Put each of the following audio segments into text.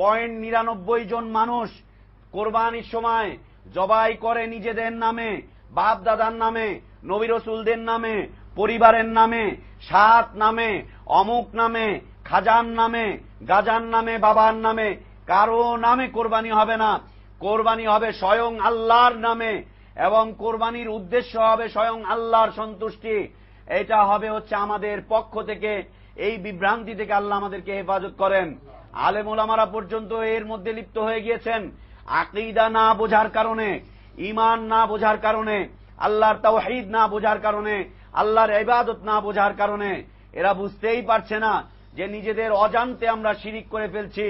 point নিরানব্বই জন মানুষ কোরবানির সময় জবাই করে নিজেদের নামে বাপ দাদার নামে নবী রসুলদের নামে পরিবারের নামে সাত নামে অমুক নামে খাজান নামে গাজার নামে বাবার নামে কারো নামে কোরবানি হবে না কোরবানি হবে স্বয়ং আল্লাহর নামে এবং কোরবানির উদ্দেশ্য হবে স্বয়ং আল্লাহর সন্তুষ্টি এটা হবে হচ্ছে আমাদের পক্ষ থেকে এই বিভ্রান্তি থেকে আল্লাহ আমাদেরকে হেফাজত করেন আলে মোলামারা পর্যন্ত এর মধ্যে লিপ্ত হয়ে গিয়েছেন আকিদা না বোঝার কারণে ইমান না বোঝার কারণে আল্লাহর তাওহিদ না বোঝার কারণে আল্লাহর ইবাদত না বোঝার কারণে এরা বুঝতেই পারছে না যে নিজেদের অজান্তে আমরা শিরিক করে ফেলছি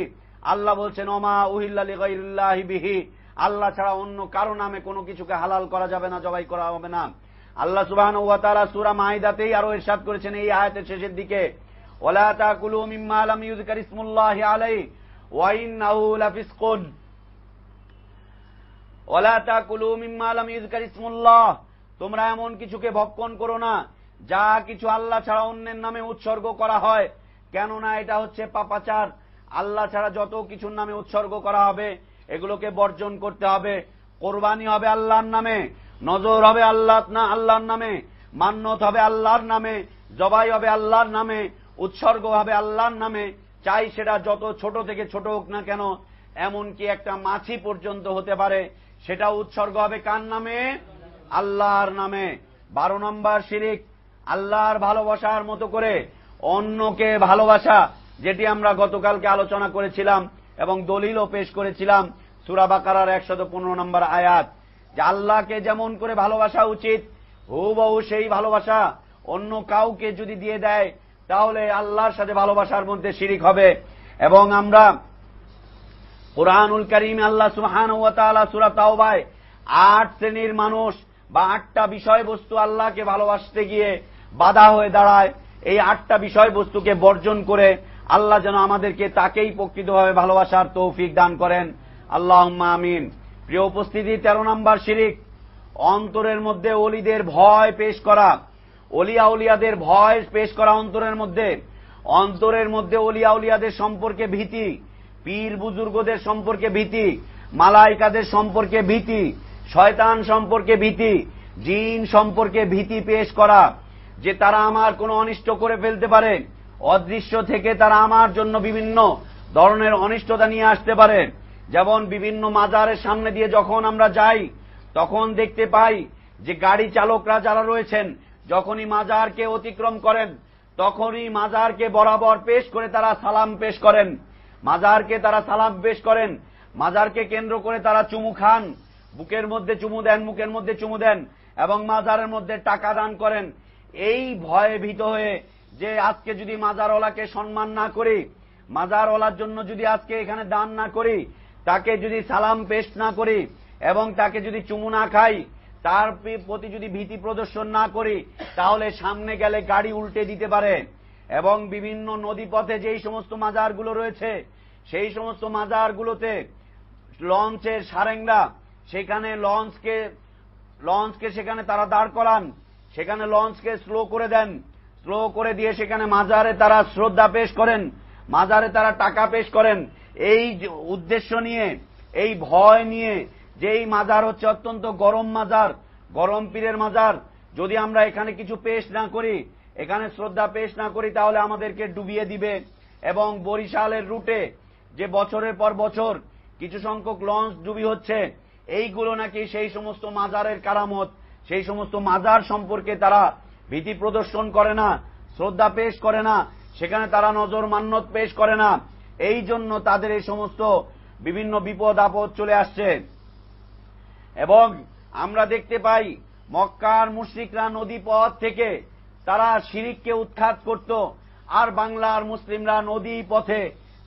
আল্লাহ বলছেন ওমা উহিল্লাহিবিহি আল্লাহ ছাড়া অন্য কারো নামে কোনো কিছুকে হালাল করা যাবে না জবাই করা হবে না আল্লাহ সুবাহ সুরা মাহিদাতেই আরো এরশাদ করেছেন এই আয়াতের শেষের দিকে ওলা কুলু মিম্মা আলাম ইউজকার ইসমুল্লাহ আলাই ওয়াইন আউল আফিসকুন ওলা কুলু মিম্মা আলাম ইউজকার তোমরা এমন কিছুকে ভক্ষণ করো না যা কিছু আল্লাহ ছাড়া অন্যের নামে উৎসর্গ করা হয় কেননা এটা হচ্ছে পাপাচার আল্লাহ ছাড়া যত কিছুর নামে উৎসর্গ করা হবে এগুলোকে বর্জন করতে হবে কোরবানি হবে আল্লাহর নামে নজর হবে আল্লাহ না আল্লাহর নামে মান্যত হবে আল্লাহর নামে জবাই হবে আল্লাহর নামে উৎসর্গ হবে আল্লাহর নামে চাই সেটা যত ছোট থেকে ছোট হোক না কেন এমনকি একটা মাছি পর্যন্ত হতে পারে সেটা উৎসর্গ হবে কার নামে আল্লাহর নামে বারো নম্বর শিরিক আল্লাহর ভালোবাসার মতো করে অন্যকে ভালোবাসা যেটি আমরা গতকালকে আলোচনা করেছিলাম এবং দলিলও পেশ করেছিলাম সুরাবাকার একশত পনেরো নম্বর আয়াত যে আল্লাহকে যেমন করে ভালোবাসা উচিত হুবহু সেই ভালোবাসা অন্য কাউকে যদি দিয়ে দেয় তাহলে আল্লাহর সাথে ভালোবাসার মধ্যে শিরিক হবে এবং আমরা কোরআনুল করিম আল্লাহ সুহান ও তালা সুরা তাওবায় আট শ্রেণীর মানুষ বা আটটা বিষয়বস্তু আল্লাহকে ভালোবাসতে গিয়ে বাধা হয়ে দাঁড়ায় এই আটটা বিষয়বস্তুকে বর্জন করে আল্লাহ যেন আমাদেরকে তাকেই প্রকৃতভাবে ভালোবাসার তৌফিক দান করেন আল্লাহ আমিন প্রিয় উপস্থিতি তেরো নম্বর শিরিক অন্তরের মধ্যে অলিদের ভয় পেশ করা অলিয়াউলিয়াদের ভয় ভয়েস পেশ করা অন্তরের মধ্যে অন্তরের মধ্যে অলিয়াউলিয়াদের সম্পর্কে ভীতি পীর বুজুর্গদের সম্পর্কে ভীতি মালাইকাদের সম্পর্কে ভীতি শয়তান সম্পর্কে ভীতি জিন সম্পর্কে ভীতি পেশ করা যে তারা আমার কোনো অনিষ্ট করে ফেলতে পারে অদৃশ্য থেকে তারা আমার জন্য বিভিন্ন ধরনের অনিষ্টতা নিয়ে আসতে পারে যেমন বিভিন্ন মাজারের সামনে দিয়ে যখন আমরা যাই তখন দেখতে পাই যে গাড়ি চালকরা যারা রয়েছেন যখনই মাজারকে অতিক্রম করেন তখনই মাজারকে বরাবর পেশ করে তারা সালাম পেশ করেন মাজারকে তারা সালাম পেশ করেন মাজারকে কেন্দ্র করে তারা চুমু খান বুকের মধ্যে চুমু দেন মুখের মধ্যে চুমু দেন এবং মাজারের মধ্যে টাকা দান করেন এই ভয়ে ভীত হয়ে যে আজকে যদি মাজারওয়ালাকে সম্মান না করি মাজারওয়ালার জন্য যদি আজকে এখানে দান না করি তাকে যদি সালাম পেশ না করি এবং তাকে যদি চুমু না খাই তার প্রতি যদি ভীতি প্রদর্শন না করি তাহলে সামনে গেলে গাড়ি উল্টে দিতে পারে এবং বিভিন্ন নদীপথে যেই সমস্ত মাজারগুলো রয়েছে সেই সমস্ত মাজারগুলোতে লঞ্চের সারেংরা সেখানে লঞ্চকে লঞ্চকে সেখানে তারা দাঁড় করান সেখানে লঞ্চকে স্লো করে দেন স্লো করে দিয়ে সেখানে মাজারে তারা শ্রদ্ধা পেশ করেন মাজারে তারা টাকা পেশ করেন এই উদ্দেশ্য নিয়ে এই ভয় নিয়ে যে এই মাজার হচ্ছে অত্যন্ত গরম মাজার গরম পীরের মাজার যদি আমরা এখানে কিছু পেশ না করি এখানে শ্রদ্ধা পেশ না করি তাহলে আমাদেরকে ডুবিয়ে দিবে এবং বরিশালের রুটে যে বছরের পর বছর কিছু সংখ্যক লঞ্চ ডুবি হচ্ছে এইগুলো নাকি সেই সমস্ত মাজারের কারামত সেই সমস্ত মাজার সম্পর্কে তারা ভীতি প্রদর্শন করে না শ্রদ্ধা পেশ করে না সেখানে তারা নজর মান্যত পেশ করে না এই জন্য তাদের এই সমস্ত বিভিন্ন বিপদ আপদ চলে আসছে এবং আমরা দেখতে পাই মক্কার মুশ্রিকরা নদী পথ থেকে তারা শিরিককে উৎখাত করত আর বাংলার মুসলিমরা নদী পথে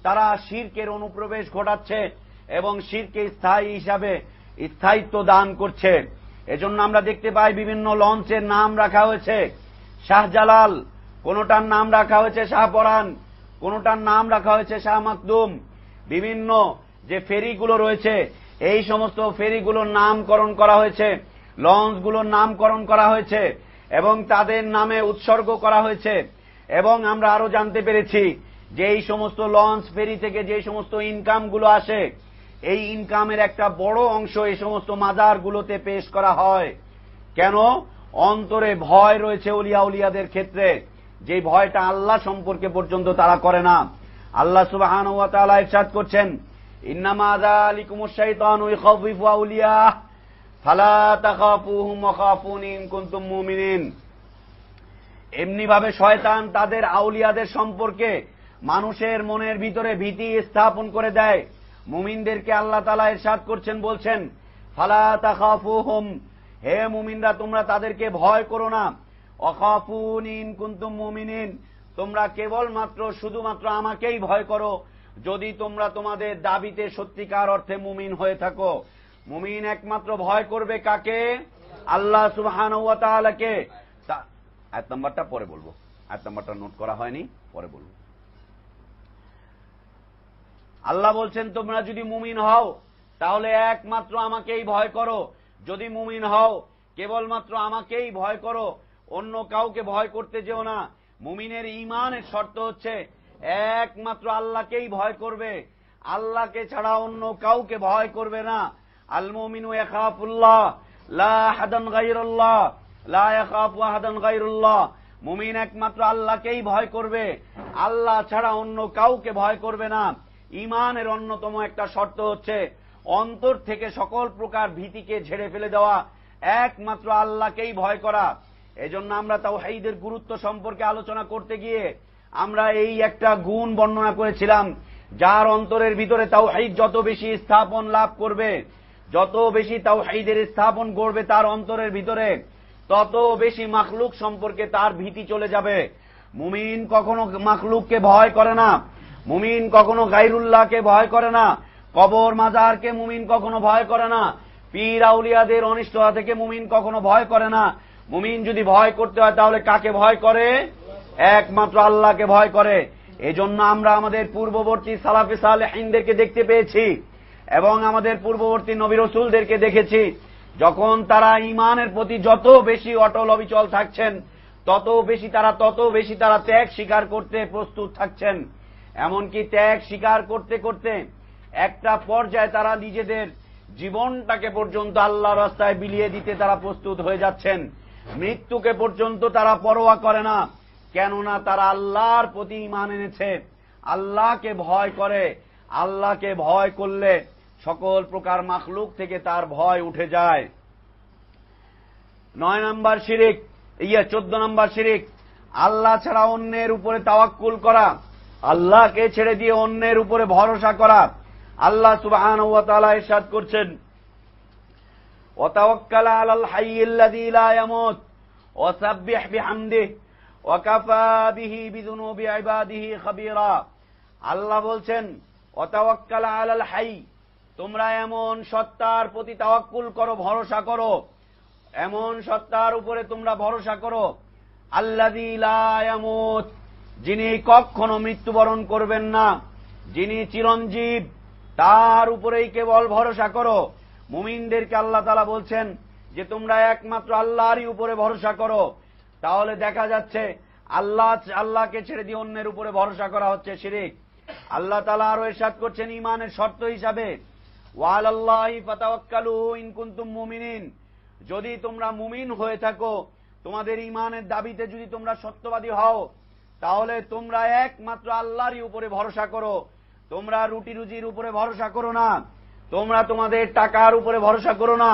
তারা শিরকের অনুপ্রবেশ ঘটাচ্ছে এবং শিরকে স্থায়ী হিসাবে স্থায়িত্ব দান করছে এজন্য আমরা দেখতে পাই বিভিন্ন লঞ্চের নাম রাখা হয়েছে শাহজালাল কোনটার নাম রাখা হয়েছে শাহপরান কোনটার নাম রাখা হয়েছে শাহ মাকদুম বিভিন্ন যে ফেরিগুলো রয়েছে এই সমস্ত ফেরিগুলোর নামকরণ করা হয়েছে লঞ্চগুলোর নামকরণ করা হয়েছে এবং তাদের নামে উৎসর্গ করা হয়েছে এবং আমরা আরো জানতে পেরেছি যে এই সমস্ত লঞ্চ ফেরি থেকে যে সমস্ত ইনকামগুলো আসে এই ইনকামের একটা বড় অংশ এই সমস্ত মাজারগুলোতে পেশ করা হয় কেন অন্তরে ভয় রয়েছে উলিয়া উলিয়াদের ক্ষেত্রে যে ভয়টা আল্লাহ সম্পর্কে পর্যন্ত তারা করে না আল্লাহ সুবাহ করছেন এমনি ভাবে এমনিভাবে শয়তান তাদের আউলিয়াদের সম্পর্কে মানুষের মনের ভিতরে ভীতি স্থাপন করে দেয় মুমিনদেরকে আল্লাহ তালা এরশাদ করছেন বলছেন ফালা তাখাফুহুম হে মুমিনরা তোমরা তাদেরকে ভয় করো না অখাফুন ইন কুন্তুম মুমিনিন তোমরা কেবলমাত্র শুধুমাত্র আমাকেই ভয় করো যদি তোমরা তোমাদের দাবিতে সত্যিকার অর্থে মুমিন হয়ে থাকো মুমিন একমাত্র ভয় করবে কাকে আল্লাহ সুবহান এক নম্বরটা পরে বলবো এক নম্বরটা নোট করা হয়নি পরে বলবো আল্লাহ বলছেন তোমরা যদি মুমিন হও তাহলে একমাত্র আমাকেই ভয় করো যদি মুমিন হও কেবলমাত্র আমাকেই ভয় করো অন্য কাউকে ভয় করতে যেও না মুমিনের ইমানের শর্ত হচ্ছে একমাত্র আল্লাহকেই ভয় করবে আল্লাহকে ছাড়া অন্য কাউকে ভয় করবে না আলমমিনু একাফুল্লাহ লা গাইরুল্লাহ লা গাইরুল্লাহ মুমিন একমাত্র আল্লাহকেই ভয় করবে আল্লাহ ছাড়া অন্য কাউকে ভয় করবে না ইমানের অন্যতম একটা শর্ত হচ্ছে অন্তর থেকে সকল প্রকার ভীতিকে ঝেড়ে ফেলে দেওয়া একমাত্র আল্লাহকেই ভয় করা এজন্য আমরা তাও হাইদের গুরুত্ব সম্পর্কে আলোচনা করতে গিয়ে আমরা এই একটা গুণ বর্ণনা করেছিলাম যার অন্তরের ভিতরে তাও যত বেশি স্থাপন লাভ করবে যত বেশি তাও হাইদের স্থাপন করবে তার অন্তরের ভিতরে তত বেশি মাখলুক সম্পর্কে তার ভীতি চলে যাবে মুমিন কখনো মাখলুককে ভয় করে না মুমিন কখনো গাইরুল্লাহকে ভয় করে না কবর মাজারকে মুমিন কখনো ভয় করে না পীর আউলিয়াদের অনিষ্টতা থেকে মুমিন কখনো ভয় করে না মুমিন যদি ভয় করতে হয় তাহলে কাকে ভয় করে একমাত্র আল্লাহকে ভয় করে এজন্য আমরা আমাদের পূর্ববর্তী সালাফি সালেহিনদেরকে দেখতে পেয়েছি এবং আমাদের পূর্ববর্তী নবী রসুলদেরকে দেখেছি যখন তারা ইমানের প্রতি যত বেশি অটল অবিচল থাকছেন তত বেশি তারা তত বেশি তারা ত্যাগ স্বীকার করতে প্রস্তুত থাকছেন এমনকি ত্যাগ স্বীকার করতে করতে একটা পর্যায়ে তারা নিজেদের জীবনটাকে পর্যন্ত আল্লাহ রাস্তায় বিলিয়ে দিতে তারা প্রস্তুত হয়ে যাচ্ছেন মৃত্যুকে পর্যন্ত তারা পরোয়া করে না কেননা তারা আল্লাহর প্রতি ইমান এনেছে আল্লাহকে ভয় করে আল্লাহকে ভয় করলে সকল প্রকার মাখলুক থেকে তার ভয় উঠে যায় নয় নম্বর শিরিক ইয়া চোদ্দ নম্বর শিরিক আল্লাহ ছাড়া অন্যের উপরে তাওয়াক্কুল করা আল্লাহকে ছেড়ে দিয়ে অন্যের উপরে ভরসা করা আল্লাহ সুবাহান ইরশাদ করছেন ওতাওয়াক্কালা আলাল হাইয়িল্লাযী লা ইয়ামুত ওয়াসাব্বিহ বিহামদিহি ওয়াকাফা বিহি বিজুনুবি আইবাদিহি খাবিরা আল্লাহ বলছেন অতাওয়াক্কাল আলাল হাই তোমরা এমন সত্তার প্রতি তাওয়াক্কুল করো ভরসা করো এমন সত্তার উপরে তোমরা ভরসা করো আল্লাদি লায়ামুত যিনি কখনো মৃত্যুবরণ করবেন না যিনি চিরঞ্জীব তার উপরেই কেবল ভরসা করো মুমিনদেরকে আল্লাহ তালা বলছেন যে তোমরা একমাত্র আল্লাহরই উপরে ভরসা করো তাহলে দেখা যাচ্ছে আল্লাহ আল্লাহকে ছেড়ে দিয়ে অন্যের উপরে ভরসা করা হচ্ছে শিরিক আল্লাহ তালা আরো এরশাদ করছেন ইমানের শর্ত হিসাবে ওয়াল আল্লাহ ফাতাওয়াক্কালু ইনকুন্তুম মুমিনিন যদি তোমরা মুমিন হয়ে থাকো তোমাদের ইমানের দাবিতে যদি তোমরা সত্যবাদী হও তাহলে তোমরা একমাত্র আল্লাহরই উপরে ভরসা করো তোমরা রুটি রুজির উপরে ভরসা করো না তোমরা তোমাদের টাকার উপরে ভরসা করো না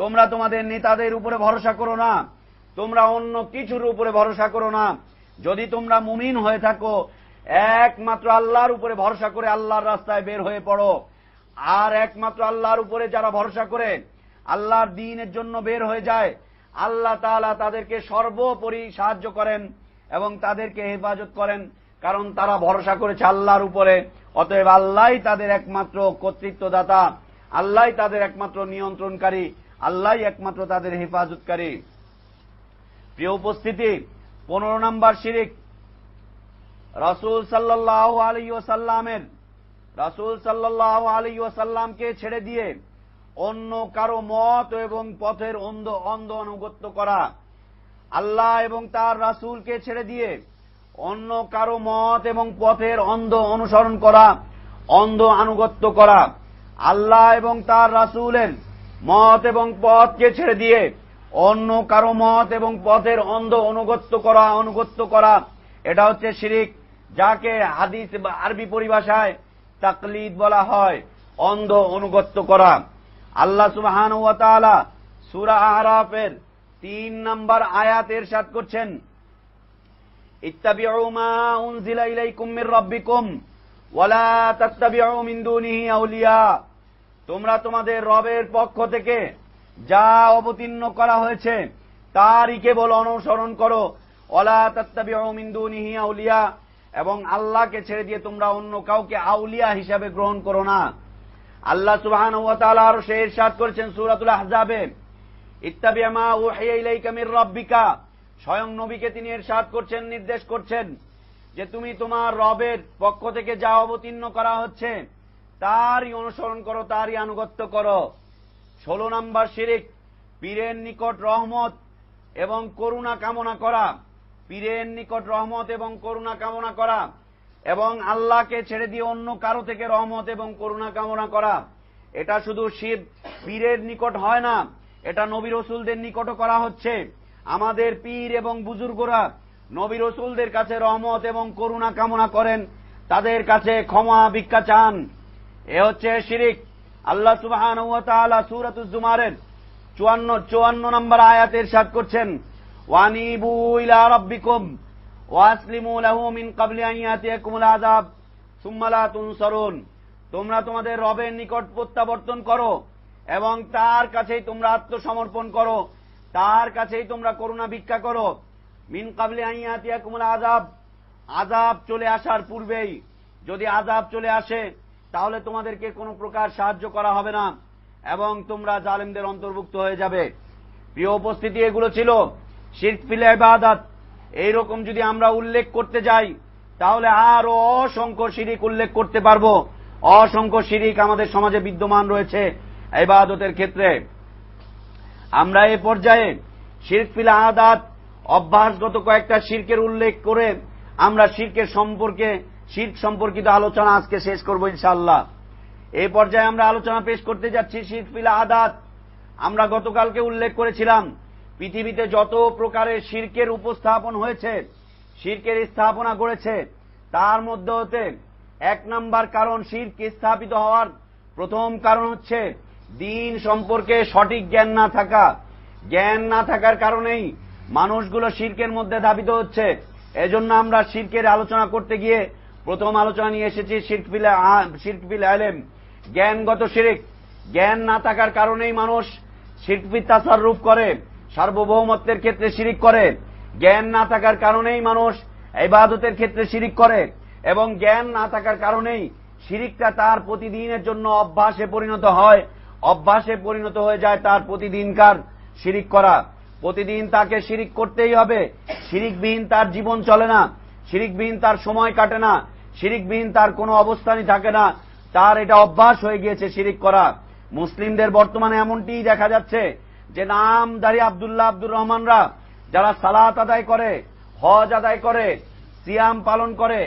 তোমরা তোমাদের নেতাদের উপরে ভরসা করো না তোমরা অন্য কিছুর উপরে ভরসা করো না যদি তোমরা মুমিন হয়ে থাকো একমাত্র আল্লাহর উপরে ভরসা করে আল্লাহর রাস্তায় বের হয়ে পড়ো আর একমাত্র আল্লাহর উপরে যারা ভরসা করে আল্লাহর দিনের জন্য বের হয়ে যায় আল্লাহ তালা তাদেরকে সর্বোপরি সাহায্য করেন এবং তাদেরকে হেফাজত করেন কারণ তারা ভরসা করেছে আল্লাহর উপরে অতএব আল্লাহ তাদের একমাত্র কর্তৃত্বদাতা আল্লাহ তাদের একমাত্র নিয়ন্ত্রণকারী আল্লাহ একমাত্র তাদের হেফাজতকারী প্রিয় উপস্থিতি পনেরো নম্বর শিরিক রসুল সাল্লাহ আলী ওসাল্লামের রসুল সাল্লাহ আলী ওসাল্লামকে ছেড়ে দিয়ে অন্য কারো মত এবং পথের অন্ধ অন্ধ অনুগত্য করা আল্লাহ এবং তার রাসুলকে ছেড়ে দিয়ে অন্য কারো মত এবং পথের অন্ধ অনুসরণ করা অন্ধ আনুগত্য করা আল্লাহ এবং তার রাসুলের মত এবং পথকে ছেড়ে দিয়ে অন্য কারো মত এবং পথের অন্ধ অনুগত্য করা অনুগত্য করা এটা হচ্ছে শিরিক যাকে হাদিস বা আরবি পরিভাষায় তাকলিদ বলা হয় অন্ধ অনুগত্য করা আল্লাহ সুবাহান সুরা আহরাফের তিন নম্বর আয়াত এরশাদ করছেন মা উনজিলা ওয়ালা আউলিয়া তোমরা তোমাদের রবের পক্ষ থেকে যা অবতীর্ণ করা হয়েছে তারই কেবল অনুসরণ করো অলা তত্তাবি অমিন্দু নিহিয়া আউলিয়া এবং আল্লাহকে ছেড়ে দিয়ে তোমরা অন্য কাউকে আউলিয়া হিসাবে গ্রহণ করো না আল্লাহ সুবাহান আরো সে ইরশাদ করেছেন সুরাতুল আহজাবে আমা ও কামির রব্বিকা স্বয়ং নবীকে তিনি এর এরশাদ করছেন নির্দেশ করছেন যে তুমি তোমার রবের পক্ষ থেকে যা অবতীর্ণ করা হচ্ছে তারই অনুসরণ করো তারই আনুগত্য করো ষোলো নাম্বার শিরিক পীরের নিকট রহমত এবং করুণা কামনা করা পীরের নিকট রহমত এবং করুণা কামনা করা এবং আল্লাহকে ছেড়ে দিয়ে অন্য কারো থেকে রহমত এবং করুণা কামনা করা এটা শুধু শিব পীরের নিকট হয় না এটা নবী রসুলদের নিকটও করা হচ্ছে আমাদের পীর এবং বুজুর্গরা নবী রসুলদের কাছে রহমত এবং করুণা কামনা করেন তাদের কাছে ক্ষমা ভিক্ষা চান এ হচ্ছে শিরিক আল্লাহ সুবাহান সুরাত জুমারের চুয়ান্ন চুয়ান্ন নম্বর আয়াতের সাত করছেন ওয়ানিবু ইলা রব্বিকুম ওয়াসলিমু লাহু মিন কাবলি আইয়াতিয়াকুমুল আযাব সুম্মা লা তোমরা তোমাদের রবের নিকট প্রত্যাবর্তন করো এবং তার কাছেই তোমরা আত্মসমর্পণ করো তার কাছেই তোমরা করুণা ভিক্ষা করো মিন কাবলি আইয়াতিয়াকুমুল আজাব আজাব চলে আসার পূর্বেই যদি আজাব চলে আসে তাহলে তোমাদেরকে কোনো প্রকার সাহায্য করা হবে না এবং তোমরা জালেমদের অন্তর্ভুক্ত হয়ে যাবে প্রিয় উপস্থিতি এগুলো ছিল শির্ক ফিলে এই এইরকম যদি আমরা উল্লেখ করতে যাই তাহলে আরো অসংখ্য শিরিক উল্লেখ করতে পারবো অসংখ্য শিরিক আমাদের সমাজে বিদ্যমান রয়েছে এবাদতের ক্ষেত্রে আমরা এ পর্যায়ে শির্ক ফিল আদাত অভ্যাসগত কয়েকটা শির্কের উল্লেখ করে আমরা শির্কের সম্পর্কে শির্ক সম্পর্কিত আলোচনা আজকে শেষ করব ইনশাআল্লাহ এ পর্যায়ে আমরা আলোচনা পেশ করতে যাচ্ছি শির্ক পিলা আদাত আমরা গতকালকে উল্লেখ করেছিলাম পৃথিবীতে যত প্রকারের শির্কের উপস্থাপন হয়েছে শির্কের স্থাপনা করেছে তার মধ্যে হতে এক নাম্বার কারণ শির্ক স্থাপিত হওয়ার প্রথম কারণ হচ্ছে দিন সম্পর্কে সঠিক জ্ঞান না থাকা জ্ঞান না থাকার কারণেই মানুষগুলো শির্কের মধ্যে ধাবিত হচ্ছে এজন্য আমরা শির্কের আলোচনা করতে গিয়ে প্রথম আলোচনা নিয়ে এসেছি শিরকবিলা শিরকবিল আলেম জ্ঞানগত শিরিক জ্ঞান না থাকার কারণেই মানুষ শিল্পী তাসার রূপ করে সার্বভৌমত্বের ক্ষেত্রে শিরিক করে জ্ঞান না থাকার কারণেই মানুষ ইবাদতের ক্ষেত্রে শিরিক করে এবং জ্ঞান না থাকার কারণেই শিরিকটা তার প্রতিদিনের জন্য অভ্যাসে পরিণত হয় অভ্যাসে পরিণত হয়ে যায় তার প্রতিদিনকার শিরিক করা প্রতিদিন তাকে শিরিক করতেই হবে শিরিকবিহীন তার জীবন চলে না শিরিকবিহীন তার সময় কাটে না শিরিকবিহীন তার কোনো অবস্থানই থাকে না তার এটা অভ্যাস হয়ে গিয়েছে শিরিক করা মুসলিমদের বর্তমানে এমনটি দেখা যাচ্ছে যে নাম দাঁড়িয়ে আবদুল্লাহ আব্দুর রহমানরা যারা সালাত আদায় করে হজ আদায় করে সিয়াম পালন করে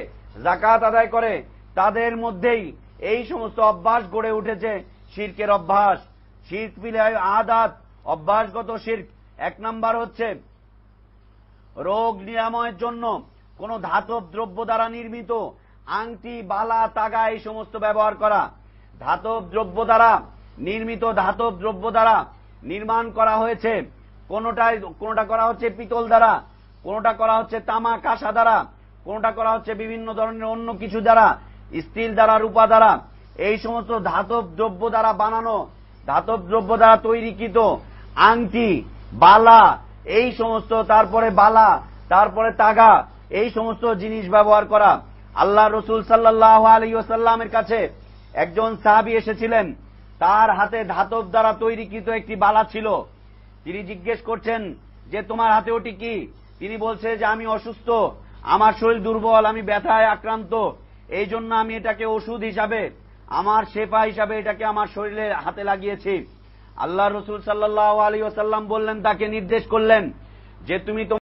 জাকাত আদায় করে তাদের মধ্যেই এই সমস্ত অভ্যাস গড়ে উঠেছে শির্কের অভ্যাস শির্ক পিলায় আদাত অভ্যাসগত শির্ক এক নাম্বার হচ্ছে রোগ নিরাময়ের জন্য কোন ধাতব দ্রব্য দ্বারা নির্মিত আংটি বালা তাগা এই সমস্ত ব্যবহার করা ধাতব দ্রব্য দ্বারা নির্মিত ধাতব দ্রব্য দ্বারা নির্মাণ করা হয়েছে কোনটায় কোনটা করা হচ্ছে পিতল দ্বারা কোনটা করা হচ্ছে তামা কাঁসা দ্বারা কোনটা করা হচ্ছে বিভিন্ন ধরনের অন্য কিছু দ্বারা স্টিল দ্বারা রূপা দ্বারা এই সমস্ত ধাতব দ্রব্য দ্বারা বানানো ধাতব দ্রব্য দ্বারা তৈরিকৃত আংটি বালা এই সমস্ত তারপরে বালা তারপরে তাগা এই সমস্ত জিনিস ব্যবহার করা আল্লাহ রসুল সাল্লাহ আলী ওসাল্লামের কাছে একজন সাহাবি এসেছিলেন তার হাতে ধাতব দ্বারা তৈরিকৃত একটি বালা ছিল তিনি জিজ্ঞেস করছেন যে তোমার হাতে ওটি কি তিনি বলছে যে আমি অসুস্থ আমার শরীর দুর্বল আমি ব্যথায় আক্রান্ত এই জন্য আমি এটাকে ওষুধ হিসাবে আমার সেপা হিসাবে এটাকে আমার শরীরে হাতে লাগিয়েছি আল্লাহ রসুল সাল্লাহ আলী ওসাল্লাম বললেন তাকে নির্দেশ করলেন যে তুমি